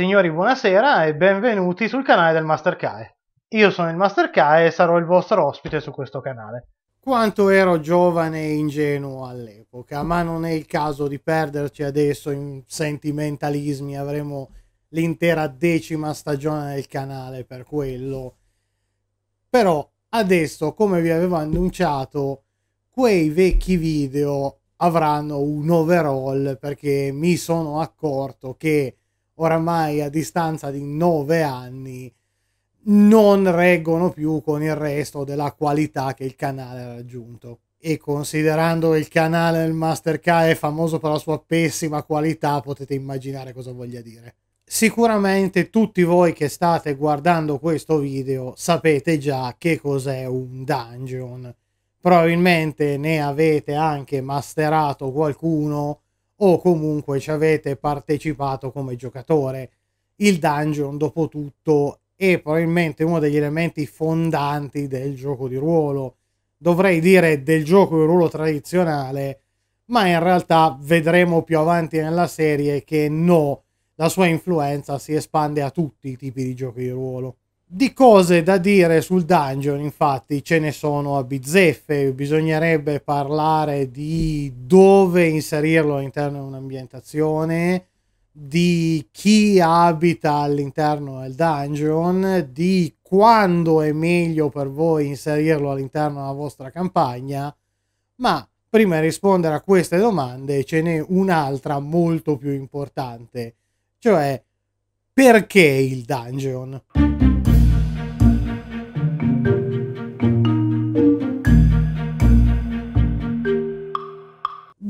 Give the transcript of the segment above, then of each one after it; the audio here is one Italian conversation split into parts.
signori, buonasera e benvenuti sul canale del Master Kae. Io sono il Master Kae e sarò il vostro ospite su questo canale. Quanto ero giovane e ingenuo all'epoca, ma non è il caso di perderci adesso in sentimentalismi, avremo l'intera decima stagione del canale per quello. Però adesso, come vi avevo annunciato, quei vecchi video avranno un overall perché mi sono accorto che oramai a distanza di nove anni non reggono più con il resto della qualità che il canale ha raggiunto. E considerando il canale del Mastercard è famoso per la sua pessima qualità, potete immaginare cosa voglia dire. Sicuramente tutti voi che state guardando questo video sapete già che cos'è un dungeon. Probabilmente ne avete anche masterato qualcuno o comunque ci avete partecipato come giocatore. Il dungeon, dopo tutto, è probabilmente uno degli elementi fondanti del gioco di ruolo. Dovrei dire del gioco di ruolo tradizionale, ma in realtà vedremo più avanti nella serie che no, la sua influenza si espande a tutti i tipi di giochi di ruolo. Di cose da dire sul dungeon, infatti, ce ne sono a bizzeffe. Bisognerebbe parlare di dove inserirlo all'interno di un'ambientazione, di chi abita all'interno del dungeon, di quando è meglio per voi inserirlo all'interno della vostra campagna. Ma prima di rispondere a queste domande ce n'è un'altra molto più importante, cioè perché il dungeon?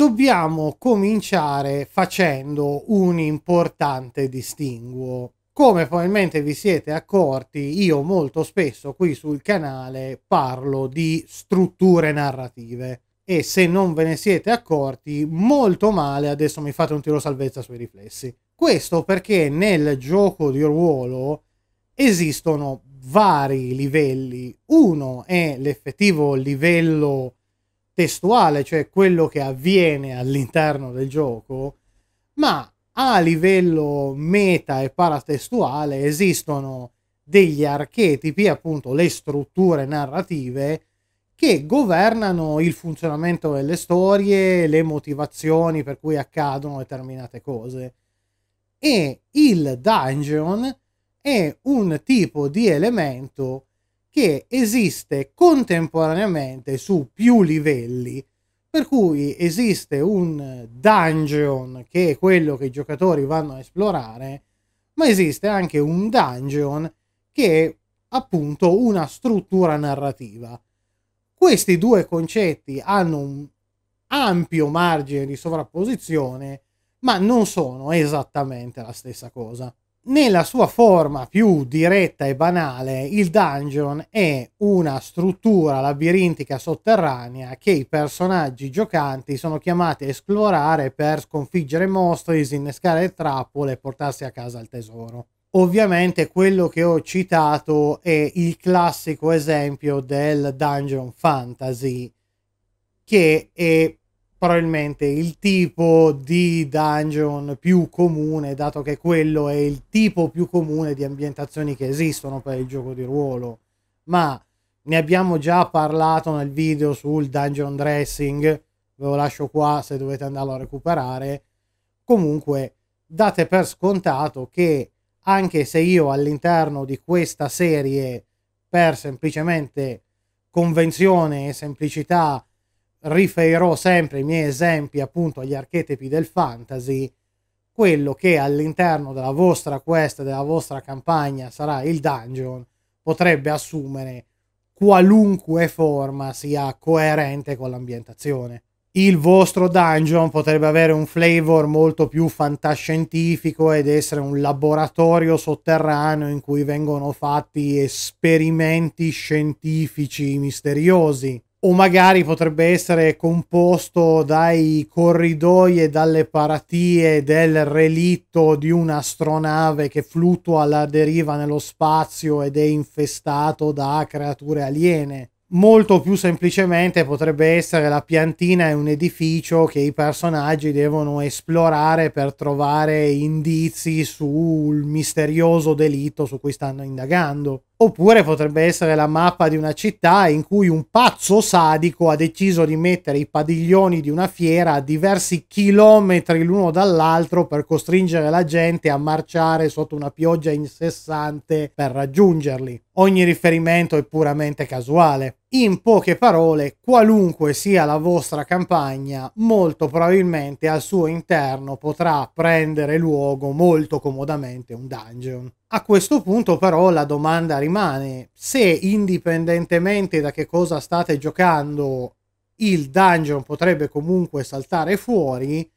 dobbiamo cominciare facendo un importante distinguo. Come probabilmente vi siete accorti, io molto spesso qui sul canale parlo di strutture narrative e se non ve ne siete accorti, molto male adesso mi fate un tiro salvezza sui riflessi. Questo perché nel gioco di ruolo esistono vari livelli. Uno è l'effettivo livello testuale, cioè quello che avviene all'interno del gioco, ma a livello meta e paratestuale esistono degli archetipi, appunto le strutture narrative, che governano il funzionamento delle storie, le motivazioni per cui accadono determinate cose. E il dungeon è un tipo di elemento che esiste contemporaneamente su più livelli, per cui esiste un dungeon che è quello che i giocatori vanno a esplorare, ma esiste anche un dungeon che è appunto una struttura narrativa. Questi due concetti hanno un ampio margine di sovrapposizione, ma non sono esattamente la stessa cosa. Nella sua forma più diretta e banale, il dungeon è una struttura labirintica sotterranea che i personaggi giocanti sono chiamati a esplorare per sconfiggere mostri, disinnescare trappole e portarsi a casa il tesoro. Ovviamente quello che ho citato è il classico esempio del dungeon fantasy che è probabilmente il tipo di dungeon più comune, dato che quello è il tipo più comune di ambientazioni che esistono per il gioco di ruolo. Ma ne abbiamo già parlato nel video sul dungeon dressing, ve lo lascio qua se dovete andarlo a recuperare. Comunque date per scontato che anche se io all'interno di questa serie per semplicemente convenzione e semplicità riferirò sempre i miei esempi appunto agli archetipi del fantasy, quello che all'interno della vostra quest, della vostra campagna sarà il dungeon, potrebbe assumere qualunque forma sia coerente con l'ambientazione. Il vostro dungeon potrebbe avere un flavor molto più fantascientifico ed essere un laboratorio sotterraneo in cui vengono fatti esperimenti scientifici misteriosi o magari potrebbe essere composto dai corridoi e dalle paratie del relitto di un'astronave che fluttua alla deriva nello spazio ed è infestato da creature aliene. Molto più semplicemente potrebbe essere la piantina e un edificio che i personaggi devono esplorare per trovare indizi sul misterioso delitto su cui stanno indagando. Oppure potrebbe essere la mappa di una città in cui un pazzo sadico ha deciso di mettere i padiglioni di una fiera a diversi chilometri l'uno dall'altro per costringere la gente a marciare sotto una pioggia incessante per raggiungerli. Ogni riferimento è puramente casuale. In poche parole, qualunque sia la vostra campagna, molto probabilmente al suo interno potrà prendere luogo molto comodamente un dungeon. A questo punto però la domanda rimane, se indipendentemente da che cosa state giocando il dungeon potrebbe comunque saltare fuori,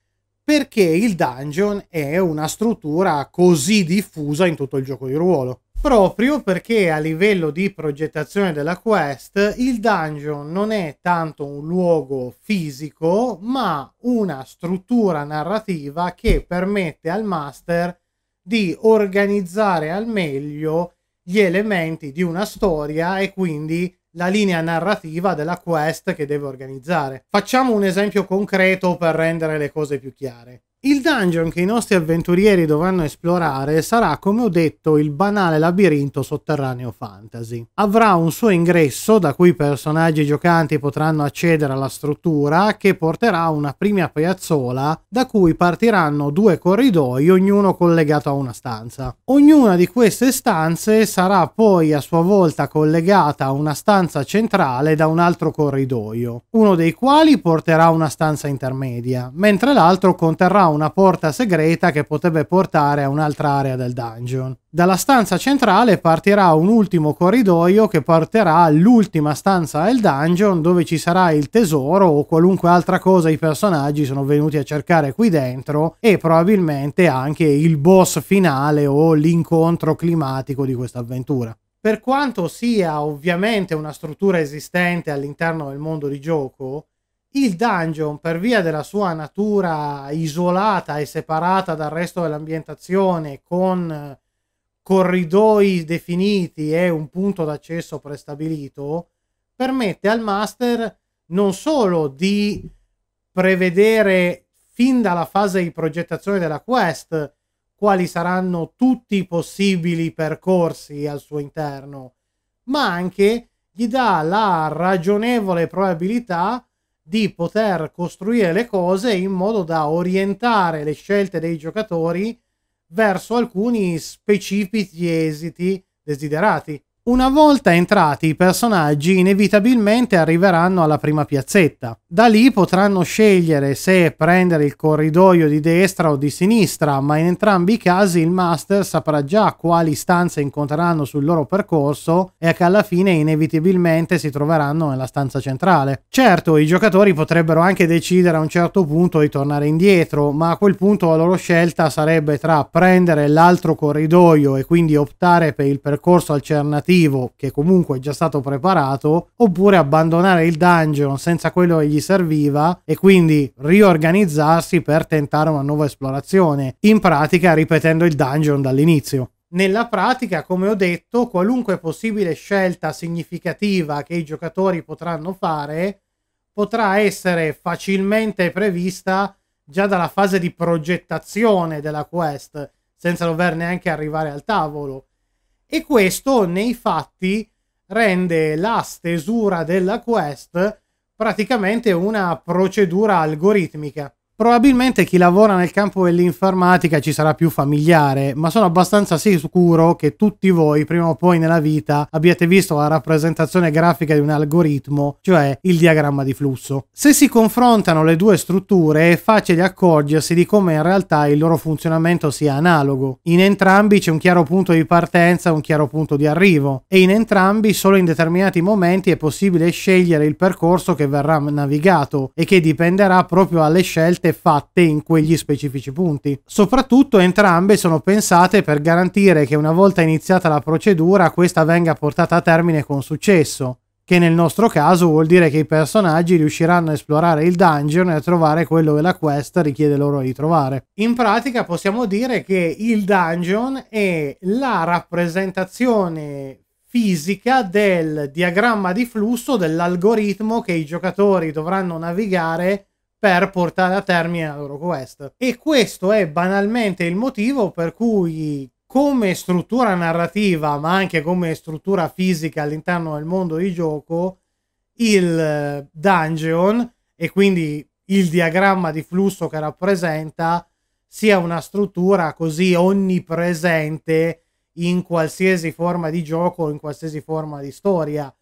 perché il dungeon è una struttura così diffusa in tutto il gioco di ruolo. Proprio perché a livello di progettazione della quest il dungeon non è tanto un luogo fisico, ma una struttura narrativa che permette al master di di organizzare al meglio gli elementi di una storia e quindi la linea narrativa della quest che deve organizzare. Facciamo un esempio concreto per rendere le cose più chiare. Il dungeon che i nostri avventurieri dovranno esplorare sarà, come ho detto, il banale labirinto sotterraneo fantasy. Avrà un suo ingresso da cui i personaggi giocanti potranno accedere alla struttura che porterà a una prima piazzola da cui partiranno due corridoi, ognuno collegato a una stanza. Ognuna di queste stanze sarà poi a sua volta collegata a una stanza centrale da un altro corridoio, uno dei quali porterà una stanza intermedia, mentre l'altro conterrà una porta segreta che potrebbe portare a un'altra area del dungeon. Dalla stanza centrale partirà un ultimo corridoio che porterà all'ultima stanza del dungeon dove ci sarà il tesoro o qualunque altra cosa i personaggi sono venuti a cercare qui dentro e probabilmente anche il boss finale o l'incontro climatico di questa avventura. Per quanto sia ovviamente una struttura esistente all'interno del mondo di gioco, il dungeon, per via della sua natura isolata e separata dal resto dell'ambientazione, con eh, corridoi definiti e un punto d'accesso prestabilito, permette al master non solo di prevedere fin dalla fase di progettazione della quest quali saranno tutti i possibili percorsi al suo interno, ma anche gli dà la ragionevole probabilità di poter costruire le cose in modo da orientare le scelte dei giocatori verso alcuni specifici esiti desiderati. Una volta entrati i personaggi inevitabilmente arriveranno alla prima piazzetta. Da lì potranno scegliere se prendere il corridoio di destra o di sinistra, ma in entrambi i casi il master saprà già quali stanze incontreranno sul loro percorso e che alla fine inevitabilmente si troveranno nella stanza centrale. Certo, i giocatori potrebbero anche decidere a un certo punto di tornare indietro, ma a quel punto la loro scelta sarebbe tra prendere l'altro corridoio e quindi optare per il percorso alternativo cattivo che comunque è già stato preparato, oppure abbandonare il dungeon senza quello che gli serviva e quindi riorganizzarsi per tentare una nuova esplorazione, in pratica ripetendo il dungeon dall'inizio. Nella pratica, come ho detto, qualunque possibile scelta significativa che i giocatori potranno fare potrà essere facilmente prevista già dalla fase di progettazione della quest, senza dover neanche arrivare al tavolo e questo nei fatti rende la stesura della quest praticamente una procedura algoritmica. Probabilmente chi lavora nel campo dell'informatica ci sarà più familiare, ma sono abbastanza sicuro che tutti voi prima o poi nella vita abbiate visto la rappresentazione grafica di un algoritmo, cioè il diagramma di flusso. Se si confrontano le due strutture è facile accorgersi di come in realtà il loro funzionamento sia analogo. In entrambi c'è un chiaro punto di partenza e un chiaro punto di arrivo e in entrambi solo in determinati momenti è possibile scegliere il percorso che verrà navigato e che dipenderà proprio alle scelte fatte in quegli specifici punti. Soprattutto entrambe sono pensate per garantire che una volta iniziata la procedura questa venga portata a termine con successo, che nel nostro caso vuol dire che i personaggi riusciranno a esplorare il dungeon e a trovare quello che la quest richiede loro di trovare. In pratica possiamo dire che il dungeon è la rappresentazione fisica del diagramma di flusso dell'algoritmo che i giocatori dovranno navigare per portare a termine la loro quest. E questo è banalmente il motivo per cui come struttura narrativa, ma anche come struttura fisica all'interno del mondo di gioco, il eh, dungeon e quindi il diagramma di flusso che rappresenta sia una struttura così onnipresente in qualsiasi forma di gioco, in qualsiasi forma di storia.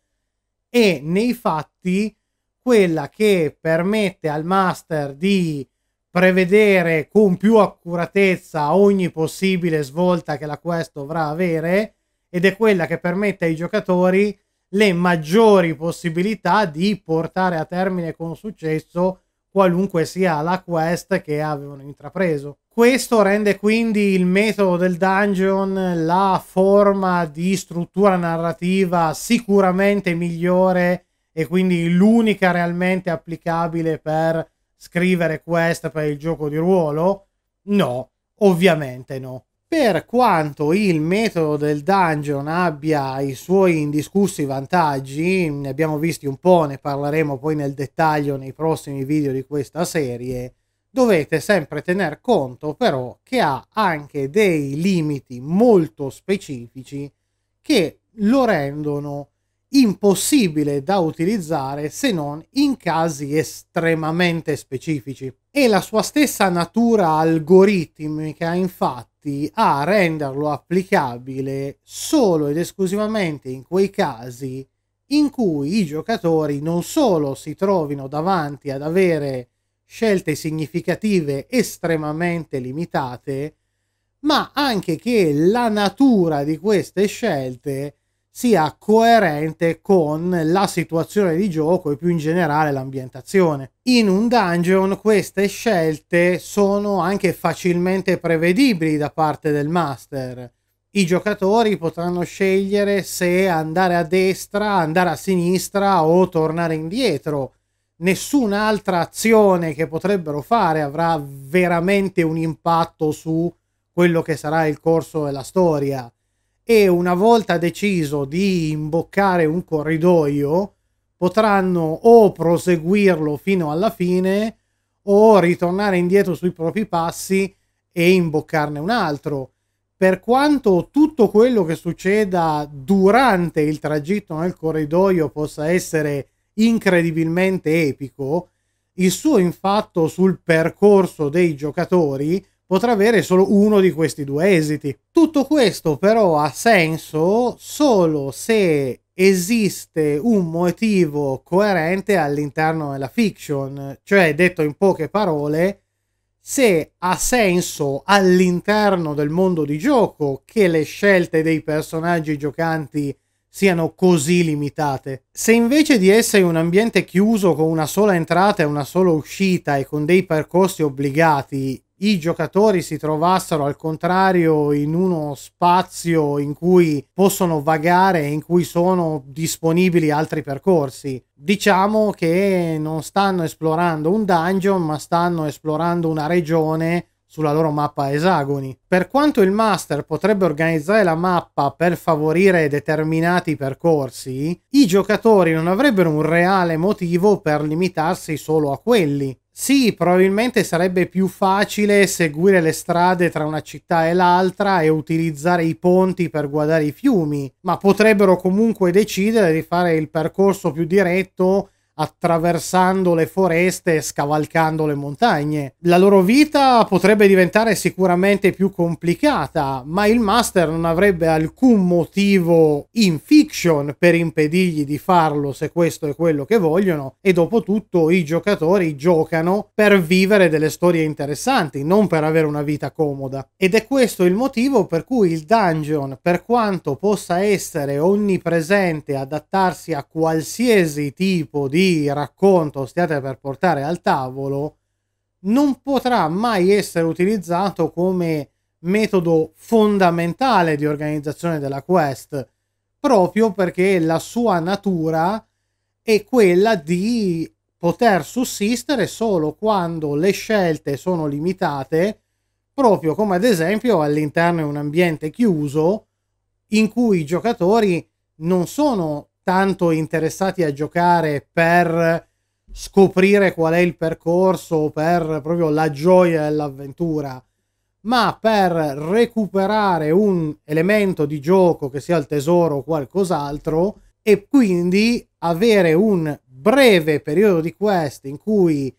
E nei fatti quella che permette al master di prevedere con più accuratezza ogni possibile svolta che la quest dovrà avere ed è quella che permette ai giocatori le maggiori possibilità di portare a termine con successo qualunque sia la quest che avevano intrapreso. Questo rende quindi il metodo del dungeon la forma di struttura narrativa sicuramente migliore e quindi l'unica realmente applicabile per scrivere quest per il gioco di ruolo? No, ovviamente no. Per quanto il metodo del dungeon abbia i suoi indiscussi vantaggi, ne abbiamo visti un po', ne parleremo poi nel dettaglio nei prossimi video di questa serie, dovete sempre tener conto però che ha anche dei limiti molto specifici che lo rendono impossibile da utilizzare se non in casi estremamente specifici. E la sua stessa natura algoritmica infatti a renderlo applicabile solo ed esclusivamente in quei casi in cui i giocatori non solo si trovino davanti ad avere scelte significative estremamente limitate, ma anche che la natura di queste scelte sia coerente con la situazione di gioco e più in generale l'ambientazione. In un dungeon queste scelte sono anche facilmente prevedibili da parte del master. I giocatori potranno scegliere se andare a destra, andare a sinistra o tornare indietro. Nessun'altra azione che potrebbero fare avrà veramente un impatto su quello che sarà il corso della storia e una volta deciso di imboccare un corridoio potranno o proseguirlo fino alla fine o ritornare indietro sui propri passi e imboccarne un altro. Per quanto tutto quello che succeda durante il tragitto nel corridoio possa essere incredibilmente epico, il suo infatto sul percorso dei giocatori potrà avere solo uno di questi due esiti. Tutto questo però ha senso solo se esiste un motivo coerente all'interno della fiction, cioè detto in poche parole, se ha senso all'interno del mondo di gioco che le scelte dei personaggi giocanti siano così limitate. Se invece di essere un ambiente chiuso con una sola entrata e una sola uscita e con dei percorsi obbligati, i giocatori si trovassero al contrario in uno spazio in cui possono vagare e in cui sono disponibili altri percorsi. Diciamo che non stanno esplorando un dungeon, ma stanno esplorando una regione sulla loro mappa esagoni. Per quanto il master potrebbe organizzare la mappa per favorire determinati percorsi, i giocatori non avrebbero un reale motivo per limitarsi solo a quelli, sì, probabilmente sarebbe più facile seguire le strade tra una città e l'altra e utilizzare i ponti per guardare i fiumi, ma potrebbero comunque decidere di fare il percorso più diretto attraversando le foreste e scavalcando le montagne. La loro vita potrebbe diventare sicuramente più complicata, ma il Master non avrebbe alcun motivo in fiction per impedirgli di farlo se questo è quello che vogliono e dopo tutto i giocatori giocano per vivere delle storie interessanti, non per avere una vita comoda. Ed è questo il motivo per cui il dungeon, per quanto possa essere onnipresente, adattarsi a qualsiasi tipo di racconto stiate per portare al tavolo non potrà mai essere utilizzato come metodo fondamentale di organizzazione della quest, proprio perché la sua natura è quella di poter sussistere solo quando le scelte sono limitate, proprio come ad esempio all'interno di un ambiente chiuso in cui i giocatori non sono tanto interessati a giocare per scoprire qual è il percorso, per proprio la gioia dell'avventura, ma per recuperare un elemento di gioco che sia il tesoro o qualcos'altro e quindi avere un breve periodo di quest in cui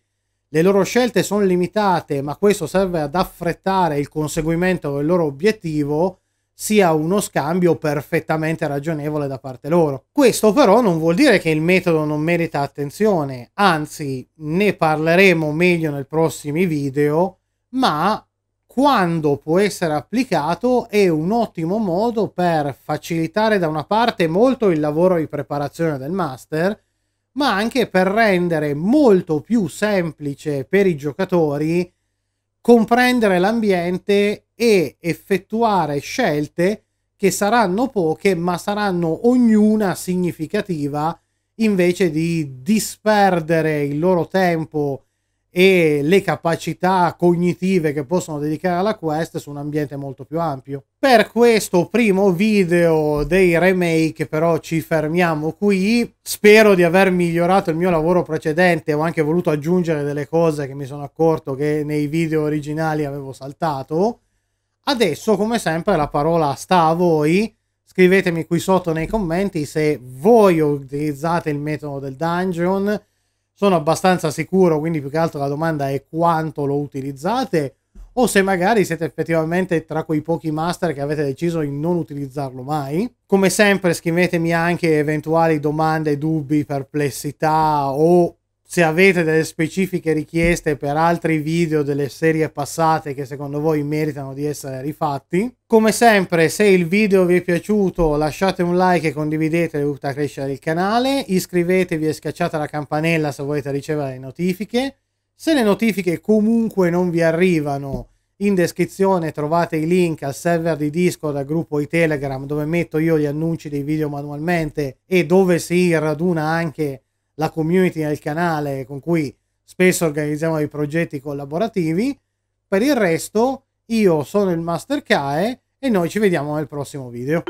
le loro scelte sono limitate, ma questo serve ad affrettare il conseguimento del loro obiettivo sia uno scambio perfettamente ragionevole da parte loro. Questo però non vuol dire che il metodo non merita attenzione, anzi ne parleremo meglio nei prossimi video, ma quando può essere applicato è un ottimo modo per facilitare da una parte molto il lavoro di preparazione del master, ma anche per rendere molto più semplice per i giocatori comprendere l'ambiente e effettuare scelte che saranno poche ma saranno ognuna significativa invece di disperdere il loro tempo e le capacità cognitive che possono dedicare alla quest su un ambiente molto più ampio. Per questo primo video dei remake però ci fermiamo qui, spero di aver migliorato il mio lavoro precedente, ho anche voluto aggiungere delle cose che mi sono accorto che nei video originali avevo saltato Adesso, come sempre, la parola sta a voi. Scrivetemi qui sotto nei commenti se voi utilizzate il metodo del dungeon. Sono abbastanza sicuro, quindi più che altro la domanda è quanto lo utilizzate o se magari siete effettivamente tra quei pochi master che avete deciso di non utilizzarlo mai. Come sempre scrivetemi anche eventuali domande, dubbi, perplessità o se avete delle specifiche richieste per altri video delle serie passate che secondo voi meritano di essere rifatti. Come sempre, se il video vi è piaciuto lasciate un like e condividete, aiuta a crescere il canale, iscrivetevi e schiacciate la campanella se volete ricevere le notifiche. Se le notifiche comunque non vi arrivano, in descrizione trovate i link al server di Discord, al gruppo di Telegram, dove metto io gli annunci dei video manualmente e dove si raduna anche la community del canale con cui spesso organizziamo dei progetti collaborativi. Per il resto io sono il Master Kae e noi ci vediamo nel prossimo video.